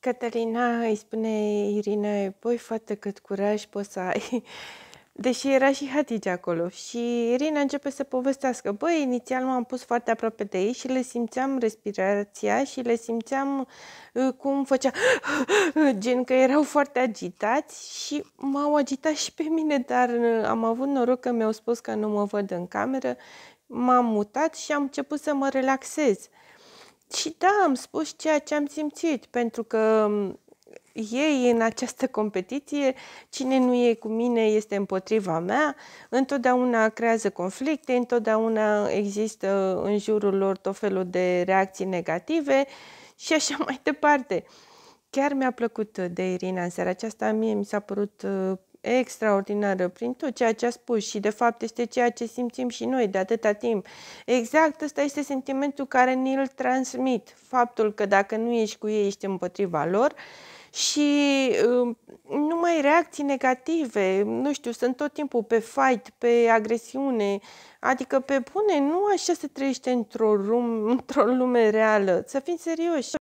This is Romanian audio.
Catalina îi spune Irina, băi fată cât curaj poți să ai. Deși era și Hatice acolo și Irina începe să povestească. Băi, inițial m-am pus foarte aproape de ei și le simțeam respirația și le simțeam uh, cum făcea gen că erau foarte agitați și m-au agitat și pe mine, dar uh, am avut noroc că mi-au spus că nu mă văd în cameră. M-am mutat și am început să mă relaxez. Și da, am spus ceea ce am simțit, pentru că mm, ei în această competiție, cine nu e cu mine este împotriva mea, întotdeauna creează conflicte, întotdeauna există în jurul lor tot felul de reacții negative și așa mai departe. Chiar mi-a plăcut de Irina în seara aceasta, mie mi s-a părut uh, extraordinară prin tot ceea ce a spus și de fapt este ceea ce simțim și noi de atâta timp. Exact ăsta este sentimentul care ni l transmit, faptul că dacă nu ești cu ei, ești împotriva lor și uh, numai reacții negative, nu știu, sunt tot timpul pe fight, pe agresiune, adică pe bune, nu așa se trăiește într-o, într, lume, într -o lume reală, să fim serioși.